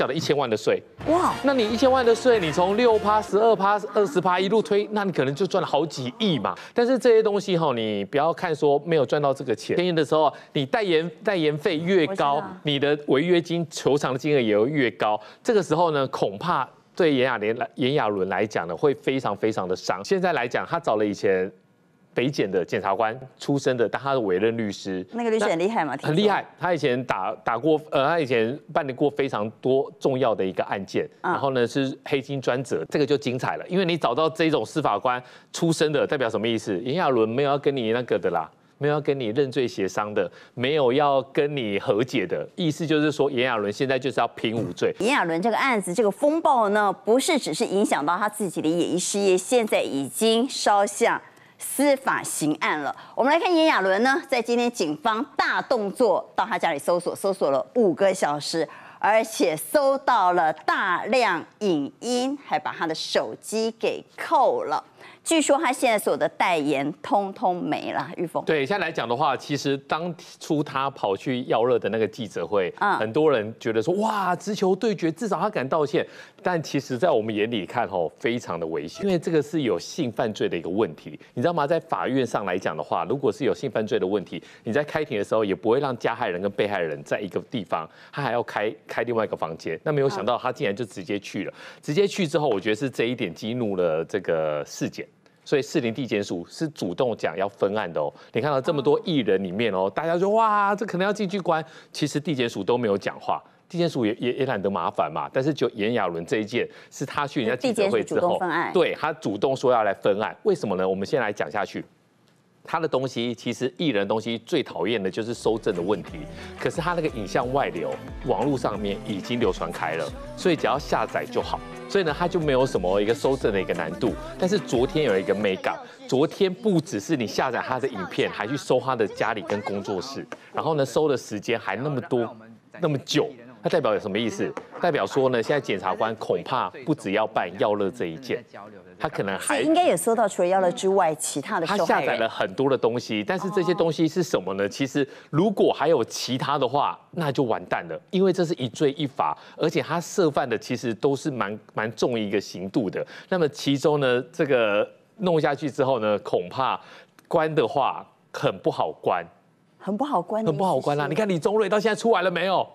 缴了一千万的税，哇！那你一千万的税，你从六趴、十二趴、二十趴一路推，那你可能就赚了好几亿嘛。但是这些东西哈，你不要看说没有赚到这个钱，签约的时候你代言代言费越高，你的违约金求偿的金额也会越高。这个时候呢，恐怕对亚雅来炎亚纶来讲呢，会非常非常的伤。现在来讲，他找了以前。北检的检察官出身的，但他是委任律师。那个律师很厉害吗？很厉害。他以前打打过，呃，他以前办理过非常多重要的一个案件。然后呢，是黑金专责，这个就精彩了。因为你找到这种司法官出身的，代表什么意思？炎亚纶没有要跟你那个的啦，没有要跟你认罪协商的，没有要跟你和解的。意思就是说，炎亚纶现在就是要平无罪。炎亚纶这个案子，这个风暴呢，不是只是影响到他自己的演艺事业，现在已经烧向。司法刑案了，我们来看炎亚纶呢，在今天警方大动作到他家里搜索，搜索了五个小时，而且搜到了大量影音，还把他的手机给扣了。据说他现在所有的代言通通没了，玉峰。对，现在来讲的话，其实当初他跑去要热的那个记者会，很多人觉得说哇，直球对决，至少他敢道歉。但其实，在我们眼里看，吼，非常的危险，因为这个是有性犯罪的一个问题，你知道吗？在法院上来讲的话，如果是有性犯罪的问题，你在开庭的时候也不会让加害人跟被害人在一个地方，他还要开开另外一个房间。那没有想到，他竟然就直接去了，直接去之后，我觉得是这一点激怒了这个事件。所以市林地检署是主动讲要分案的哦。你看到这么多艺人里面哦，大家说哇，这可能要进去关。其实地检署都没有讲话，地检署也也也懒得麻烦嘛。但是就炎亚纶这一件，是他去人家记者会之后，对他主动说要来分案。为什么呢？我们先来讲下去。他的东西其实艺人东西最讨厌的就是收证的问题，可是他那个影像外流，网络上面已经流传开了，所以只要下载就好。所以呢，他就没有什么一个搜证的一个难度。但是昨天有一个 m e up，昨天不只是你下载他的影片，还去搜他的家里跟工作室，然后呢，搜的时间还那么多，那么久。他代表有什么意思？代表说呢，现在检察官恐怕不只要办药乐这一件，他可能还应该也搜到除了药乐之外其他的。他下载了很多的东西，但是这些东西是什么呢？其实如果还有其他的话，那就完蛋了，因为这是一罪一罚，而且他涉犯的其实都是蛮蛮重一个刑度的。那么其中呢，这个弄下去之后呢，恐怕关的话很不好关，很不好关，很不好关啦。你看李宗瑞到现在出来了没有？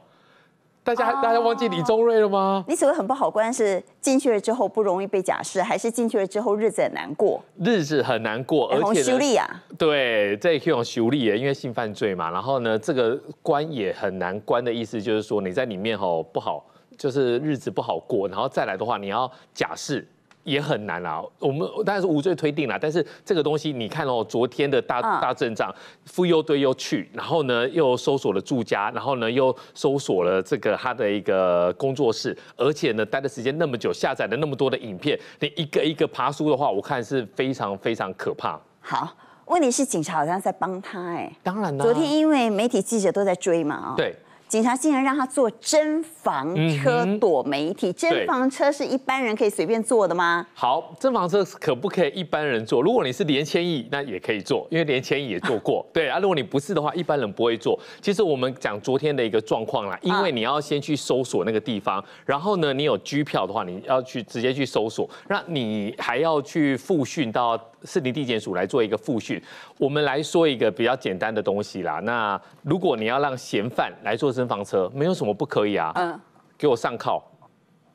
大家大家忘记李宗瑞了吗？你所谓很不好关，是进去了之后不容易被假释，还是进去了之后日子很难过？日子很难过，而且的对，在以往修利亚，因为性犯罪嘛。然后呢，这个关也很难关的意思就是说，你在里面吼不好，就是日子不好过。然后再来的话，你要假释。也很难啦，我们当然是无罪推定了，但是这个东西你看哦，昨天的大大阵仗，妇幼队又去，然后呢又搜索了住家，然后呢又搜索了这个他的一个工作室，而且呢待的时间那么久，下载了那么多的影片，你一个一个爬书的话，我看是非常非常可怕。好，问题是警察好像在帮他哎，当然啦，昨天因为媒体记者都在追嘛对。警察竟然让他坐真房车躲媒体，真房车是一般人可以随便坐的吗？好，真房车可不可以一般人坐？如果你是连千亿，那也可以坐，因为连千亿也坐过。对啊，如果你不是的话，一般人不会坐。其实我们讲昨天的一个状况啦，因为你要先去搜索那个地方，然后呢，你有居票的话，你要去直接去搜索，那你还要去复训到。市林地检署来做一个复训，我们来说一个比较简单的东西啦。那如果你要让嫌犯来做侦防车，没有什么不可以啊。嗯，给我上铐，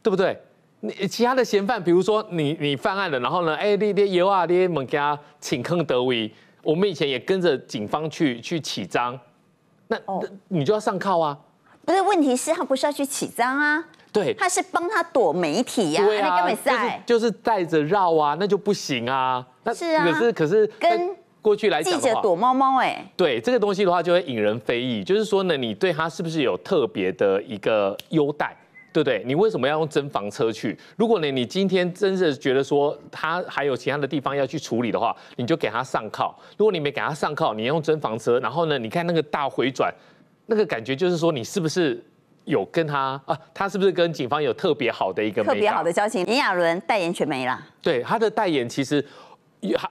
对不对？你其他的嫌犯，比如说你你犯案了，然后呢，哎，你你有啊，你猛给他请坑得威，我们以前也跟着警方去去起赃，那哦，你就要上铐啊。不是，问题是，他不是要去起赃啊？对，他是帮他躲媒体呀。对啊，根本在就是带着绕啊，那就不行啊。那可是可是跟过去来讲，记者躲猫猫哎，对这个东西的话就会引人非议。就是说呢，你对他是不是有特别的一个优待，对不对？你为什么要用真房车去？如果呢，你今天真的觉得说他还有其他的地方要去处理的话，你就给他上铐。如果你没给他上铐，你用真房车，然后呢，你看那个大回转，那个感觉就是说你是不是有跟他 啊？他是不是跟警方有特别好的一个特别好的交情？林亚伦代言全没了。对他的代言其实。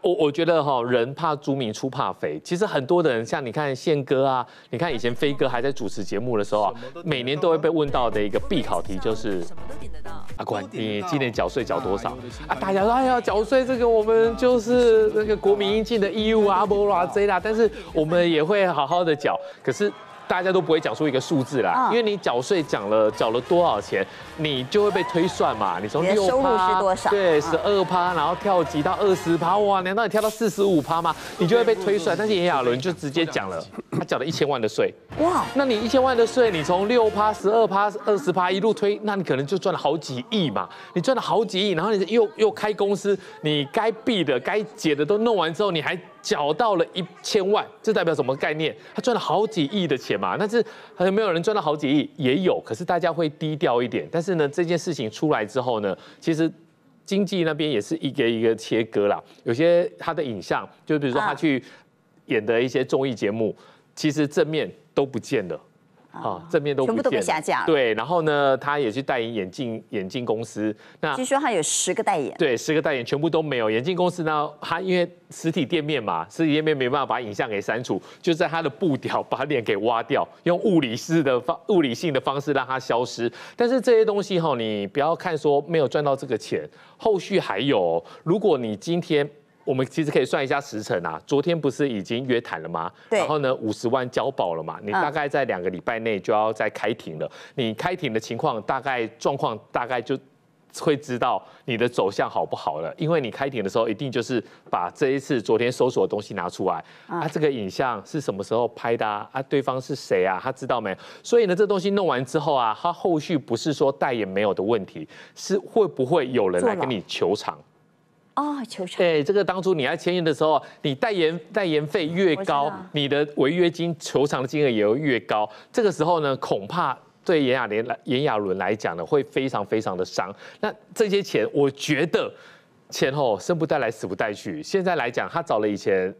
我我觉得哈，人怕出名，出怕肥。其实很多的人，像你看宪哥啊，你看以前飞哥还在主持节目的时候啊，每年都会被问到的一个必考题就是，什么都点得到。阿冠，你今年缴税缴多少？啊，大家说，哎呀，缴税这个我们就是那个国民应尽的义务啊，不啦这啦，但是我们也会好好的缴。可是。大家都不会讲出一个数字啦，因为你缴税讲了缴了多少钱，你就会被推算嘛。你从六趴对十二趴，然后跳级到二十趴，哇！难道你跳到四十五趴吗？你就会被推算。但是炎亚纶就直接讲了，他缴了一千万的税。哇！那你一千万的税，你从六趴、十二趴、二十趴一路推，那你可能就赚了好几亿嘛。你赚了好几亿，然后你又又开公司，你该避的、该解的都弄完之后，你还。缴到了一千万，这代表什么概念？他赚了好几亿的钱嘛？但是好像没有人赚到好几亿，也有，可是大家会低调一点。但是呢，这件事情出来之后呢，其实经济那边也是一个一个切割啦。有些他的影像，就比如说他去演的一些综艺节目，其实正面都不见了。啊，正面都全部都被下架了。对，然后呢，他也去代言眼镜眼镜公司。那据说他有十个代言，对，十个代言全部都没有。眼镜公司呢，他因为实体店面嘛，实体店面没办法把影像给删除，就在他的布条把脸给挖掉，用物理式的方物理性的方式让它消失。但是这些东西哈，你不要看说没有赚到这个钱，后续还有。如果你今天我们其实可以算一下时程啊，昨天不是已经约谈了吗？然后呢，五十万交保了嘛？你大概在两个礼拜内就要再开庭了。你开庭的情况大概状况大概就会知道你的走向好不好了，因为你开庭的时候一定就是把这一次昨天搜索的东西拿出来啊，这个影像是什么时候拍的啊？对方是谁啊？他知道没？所以呢，这东西弄完之后啊，他后续不是说代言没有的问题，是会不会有人来跟你求偿？哦，求偿。哎，这个当初你要签约的时候，你代言代言费越高，你的违约金求场的金额也会越高。这个时候呢，恐怕对炎亚莲来炎亚纶来讲呢，会非常非常的伤。那这些钱，我觉得前后生不带来死不带去。现在来讲，他找了以前。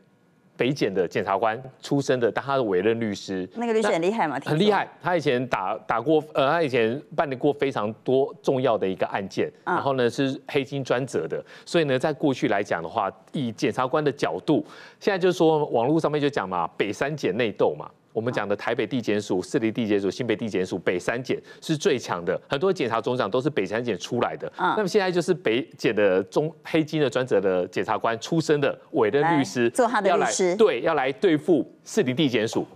北检的检察官出身的，但他的委任律师，那个律师很厉害嘛，很厉害。他以前打打过，呃，他以前办理过非常多重要的一个案件，然后呢是黑金专责的，所以呢在过去来讲的话，以检察官的角度，现在就是说网络上面就讲嘛，北三检内斗嘛。我们讲的台北地检署、市立地检署、新北地检署、北三检是最强的，很多检察总长都是北三检出来的。嗯，那么现在就是北检的中黑金的专责的检察官出身的委任律师做他的律师，对，要来对付市立地检署，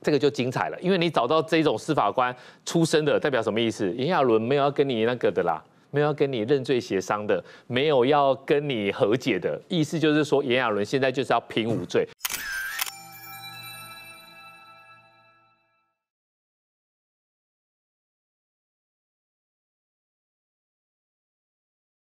这个就精彩了。因为你找到这种司法官出身的，代表什么意思？炎亚纶没有要跟你那个的啦，没有要跟你认罪协商的，没有要跟你和解的意思，就是说炎亚纶现在就是要平无罪。